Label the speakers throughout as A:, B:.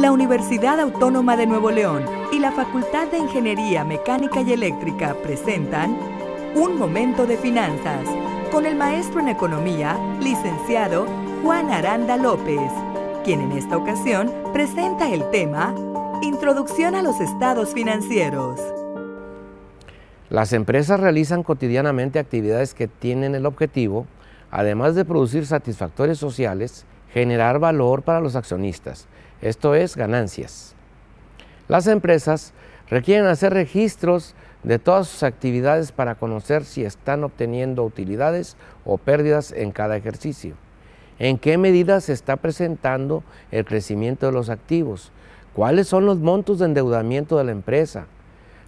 A: la Universidad Autónoma de Nuevo León y la Facultad de Ingeniería Mecánica y Eléctrica presentan Un Momento de Finanzas con el maestro en Economía, licenciado Juan Aranda López, quien en esta ocasión presenta el tema Introducción a los estados financieros. Las empresas realizan cotidianamente actividades que tienen el objetivo, además de producir satisfactores sociales, generar valor para los accionistas, esto es ganancias. Las empresas requieren hacer registros de todas sus actividades para conocer si están obteniendo utilidades o pérdidas en cada ejercicio, en qué medida se está presentando el crecimiento de los activos, cuáles son los montos de endeudamiento de la empresa,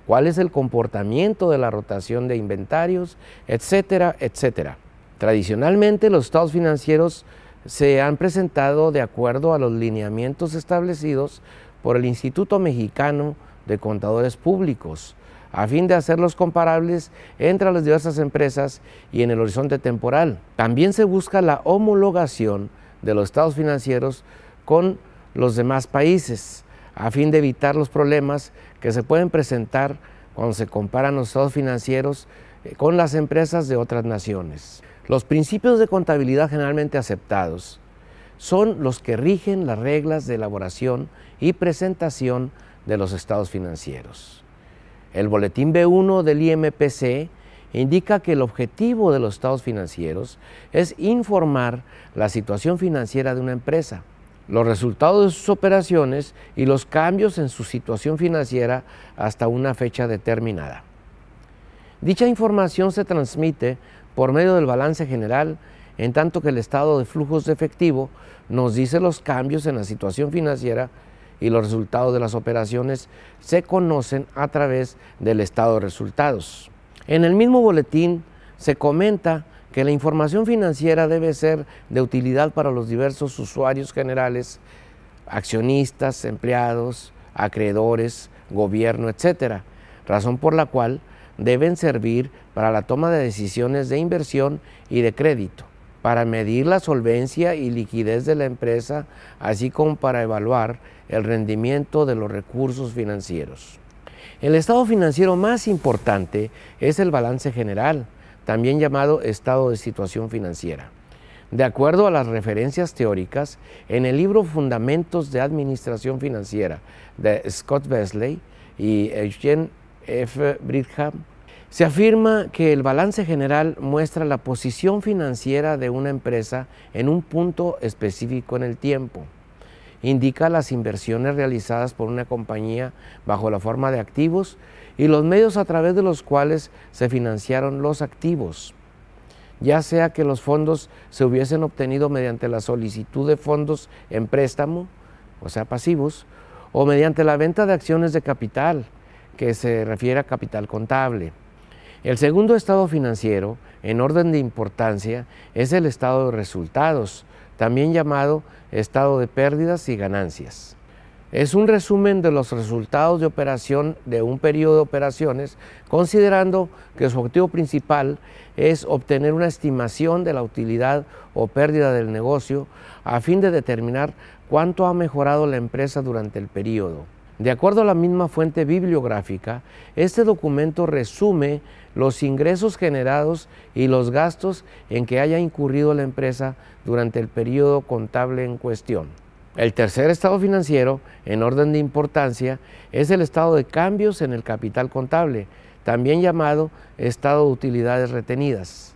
A: cuál es el comportamiento de la rotación de inventarios, etcétera, etcétera. Tradicionalmente los estados financieros se han presentado de acuerdo a los lineamientos establecidos por el Instituto Mexicano de Contadores Públicos, a fin de hacerlos comparables entre las diversas empresas y en el horizonte temporal. También se busca la homologación de los estados financieros con los demás países, a fin de evitar los problemas que se pueden presentar cuando se comparan los estados financieros eh, con las empresas de otras naciones. Los principios de contabilidad generalmente aceptados son los que rigen las reglas de elaboración y presentación de los estados financieros. El boletín B1 del IMPC indica que el objetivo de los estados financieros es informar la situación financiera de una empresa, los resultados de sus operaciones y los cambios en su situación financiera hasta una fecha determinada. Dicha información se transmite por medio del balance general, en tanto que el estado de flujos de efectivo nos dice los cambios en la situación financiera y los resultados de las operaciones se conocen a través del estado de resultados. En el mismo boletín se comenta que la información financiera debe ser de utilidad para los diversos usuarios generales, accionistas, empleados, acreedores, gobierno, etc. Razón por la cual deben servir para la toma de decisiones de inversión y de crédito, para medir la solvencia y liquidez de la empresa, así como para evaluar el rendimiento de los recursos financieros. El estado financiero más importante es el balance general, también llamado estado de situación financiera. De acuerdo a las referencias teóricas, en el libro Fundamentos de Administración Financiera de Scott Besley y Eugene F. Bridham, se afirma que el balance general muestra la posición financiera de una empresa en un punto específico en el tiempo. Indica las inversiones realizadas por una compañía bajo la forma de activos y los medios a través de los cuales se financiaron los activos. Ya sea que los fondos se hubiesen obtenido mediante la solicitud de fondos en préstamo, o sea, pasivos, o mediante la venta de acciones de capital, que se refiere a capital contable. El segundo estado financiero, en orden de importancia, es el estado de resultados, también llamado estado de pérdidas y ganancias. Es un resumen de los resultados de operación de un periodo de operaciones, considerando que su objetivo principal es obtener una estimación de la utilidad o pérdida del negocio a fin de determinar cuánto ha mejorado la empresa durante el periodo. De acuerdo a la misma fuente bibliográfica, este documento resume los ingresos generados y los gastos en que haya incurrido la empresa durante el periodo contable en cuestión. El tercer estado financiero, en orden de importancia, es el estado de cambios en el capital contable, también llamado estado de utilidades retenidas.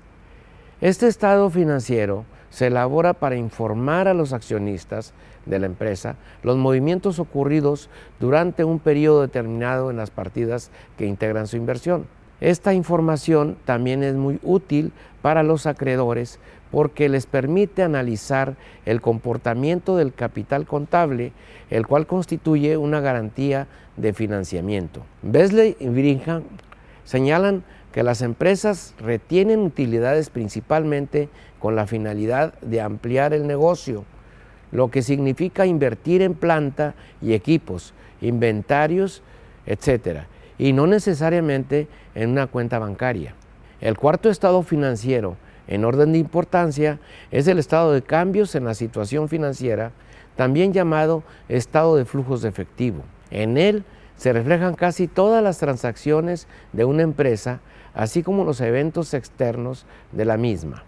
A: Este estado financiero se elabora para informar a los accionistas de la empresa los movimientos ocurridos durante un periodo determinado en las partidas que integran su inversión. Esta información también es muy útil para los acreedores porque les permite analizar el comportamiento del capital contable, el cual constituye una garantía de financiamiento. Besley y Brigham señalan que las empresas retienen utilidades principalmente con la finalidad de ampliar el negocio, lo que significa invertir en planta y equipos, inventarios, etc., y no necesariamente en una cuenta bancaria. El cuarto estado financiero, en orden de importancia, es el estado de cambios en la situación financiera, también llamado estado de flujos de efectivo. En él se reflejan casi todas las transacciones de una empresa, así como los eventos externos de la misma,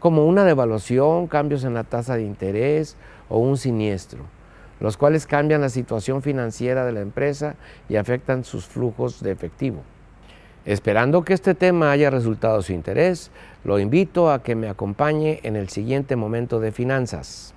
A: como una devaluación, cambios en la tasa de interés o un siniestro, los cuales cambian la situación financiera de la empresa y afectan sus flujos de efectivo. Esperando que este tema haya resultado su interés, lo invito a que me acompañe en el siguiente momento de finanzas.